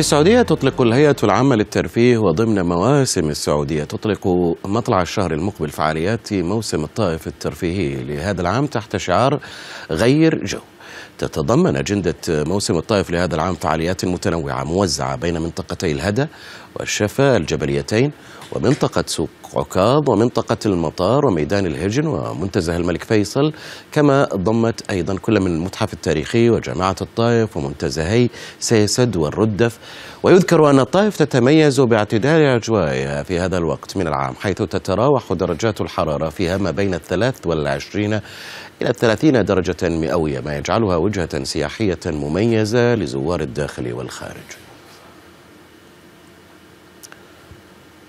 في السعودية تطلق الهيئة العامة للترفيه وضمن مواسم السعودية تطلق مطلع الشهر المقبل فعاليات موسم الطائف الترفيهي لهذا العام تحت شعار غير جو تتضمن أجندة موسم الطائف لهذا العام فعاليات متنوعة موزعة بين منطقتي الهدى والشفا الجبليتين ومنطقة سوق عكاظ ومنطقة المطار وميدان الهجن ومنتزه الملك فيصل كما ضمت أيضا كل من المتحف التاريخي وجامعة الطائف ومنتزهي سيسد والردف ويذكر أن الطائف تتميز باعتدال أجوائها في هذا الوقت من العام حيث تتراوح درجات الحرارة فيها ما بين الثلاث والعشرين إلى الثلاثين درجة مئوية ما يجعل يجعلها وجهة سياحية مميزة لزوار الداخل والخارج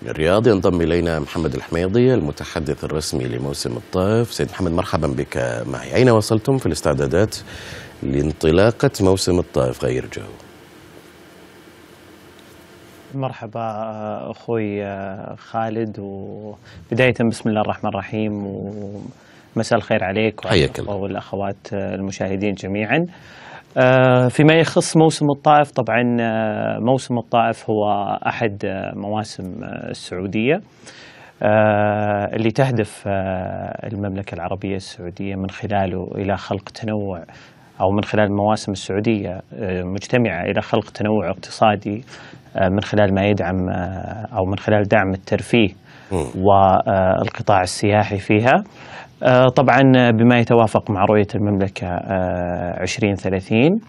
من الرياض ينضم إلينا محمد الحميضي المتحدث الرسمي لموسم الطائف سيد محمد مرحبا بك معي أين وصلتم في الاستعدادات لانطلاقة موسم الطائف غير جو مرحبا أخوي خالد وبداية بسم الله الرحمن الرحيم و... مساء الخير عليك وعلى الله والأخوات آه، المشاهدين جميعا آه، فيما يخص موسم الطائف طبعا آه، موسم الطائف هو أحد مواسم السعودية اللي تهدف المملكة العربية السعودية من خلاله إلى خلق تنوع أو من خلال المواسم السعودية مجتمعة إلى خلق تنوع اقتصادي من خلال ما يدعم أو من خلال دعم الترفيه والقطاع السياحي فيها آه، طبعا بما يتوافق مع رؤية المملكة 2030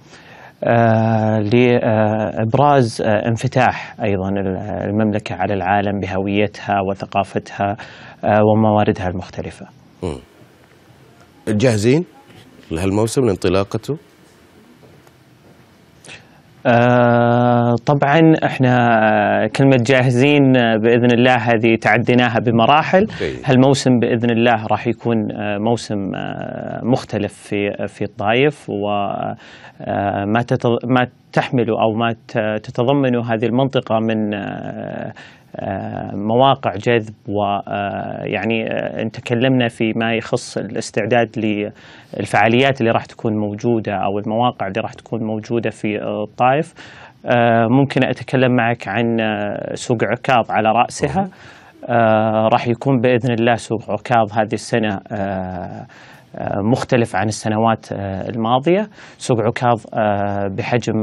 آه، آه، لابراز انفتاح ايضا المملكه على العالم بهويتها وثقافتها ومواردها المختلفه. جاهزين لهالموسم لانطلاقته؟ آه طبعا احنا آه، كلمة جاهزين آه، بإذن الله هذه تعديناها بمراحل طيب. هالموسم بإذن الله راح يكون آه، موسم مختلف في في الطائف وما ما تحمله أو ما تتضمنه هذه المنطقة من مواقع جذب ويعني آه، آه، تكلمنا فيما يخص الاستعداد للفعاليات اللي راح تكون موجودة أو المواقع اللي راح تكون موجودة في آه، الطائف ممكن أتكلم معك عن سوق عكاظ على رأسها راح يكون بإذن الله سوق عكاظ هذه السنة مختلف عن السنوات الماضية سوق عكاظ بحجم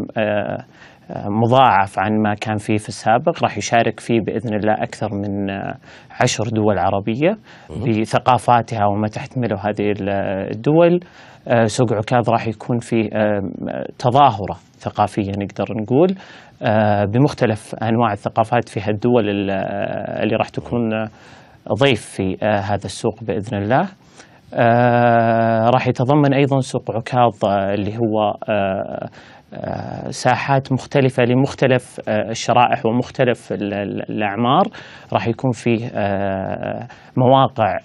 مضاعف عن ما كان فيه في السابق راح يشارك فيه بإذن الله أكثر من آه، عشر دول عربية بثقافاتها وما تحتمله هذه آه، الدول آه، سوق عكاظ راح يكون فيه تظاهرة ثقافية نقدر نقول بمختلف أنواع الثقافات في الدول اللي راح تكون ضيف في هذا السوق بإذن الله راح يتضمن ايضا سوق عكاظ آه، اللي هو آه، آه، ساحات مختلفة لمختلف الشرائح ومختلف الأعمار راح يكون فيه مواقع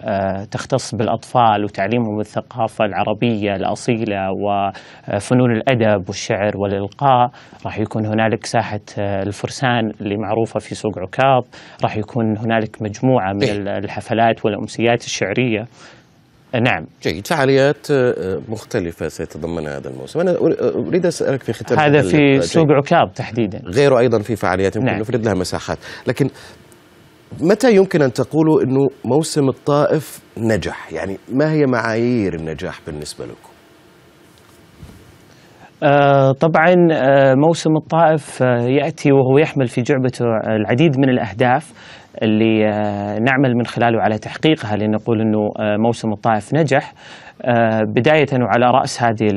تختص بالأطفال وتعليمهم الثقافة العربية الأصيلة وفنون الأدب والشعر والإلقاء راح يكون هنالك ساحة الفرسان اللي معروفة في سوق عكاظ راح يكون هنالك مجموعة من إيه. الحفلات والأمسيات الشعرية آه، نعم جيد فعاليات آه، مختلفة سيتضمنها هذا الموسم أنا أريد آه، أسألك في ختام هذا في سوق عكاظ تحديدا غيره أيضا في فعاليات يمكن نعم. نفرد لها مساحات لكن متى يمكن أن تقولوا أنه موسم الطائف نجح يعني ما هي معايير النجاح بالنسبة لكم طبعا موسم الطائف ياتي وهو يحمل في جعبته العديد من الاهداف اللي آه، نعمل من خلاله على تحقيقها لنقول انه آه، موسم الطائف نجح آه، بدايه وعلى راس هذه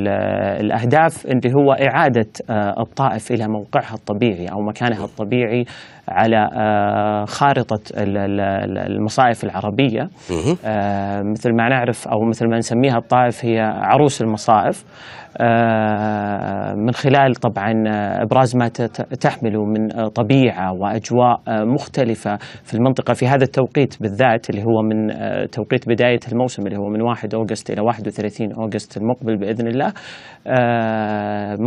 الاهداف اللي هو اعاده الطائف الى موقعها الطبيعي او مكانها الطبيعي على خارطه المصائف العربيه مثل ما نعرف او مثل ما نسميها الطائف هي عروس المصائف آه، من خلال طبعا آه، ابراز ما تحمله من آه، طبيعه واجواء مختلفه في المنطقه في هذا التوقيت بالذات اللي هو من توقيت بدايه الموسم اللي هو من 1 اوغست الى 31 اوغست المقبل باذن الله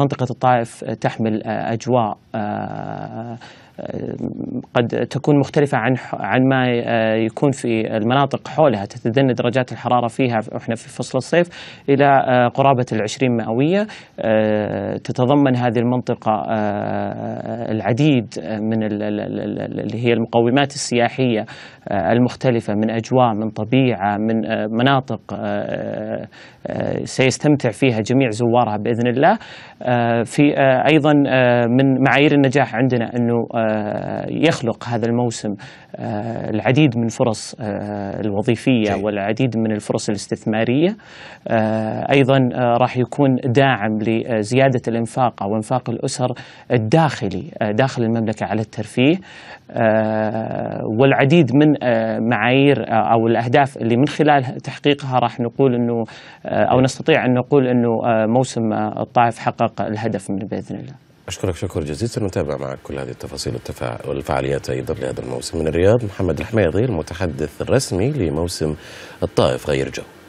منطقه الطائف تحمل اجواء قد تكون مختلفة عن عن ما آه، يكون في المناطق حولها تتدنى درجات الحرارة فيها احنا في فصل الصيف إلى آه، قرابة العشرين مئوية آه، تتضمن هذه المنطقة العديد من اللي هي المقومات السياحية آه، المختلفة من أجواء من طبيعة من آه، مناطق آه، سيستمتع فيها جميع زوارها بإذن الله في أيضا من معايير النجاح عندنا أنه يخلق هذا الموسم العديد من فرص الوظيفية والعديد من الفرص الاستثمارية أيضا راح يكون داعم لزيادة الإنفاق أو إنفاق الأسر الداخلي آه، داخل المملكه على الترفيه آه، والعديد من آه، معايير او الاهداف اللي من خلال تحقيقها راح نقول انه او نستطيع ان نقول انه موسم الطائف حقق الهدف من باذن الله. أشكرك شكر جزيل سنتابع معك كل هذه التفاصيل والفعاليات أيضا لهذا الموسم من الرياض محمد الحميضي المتحدث الرسمي لموسم الطائف غير جو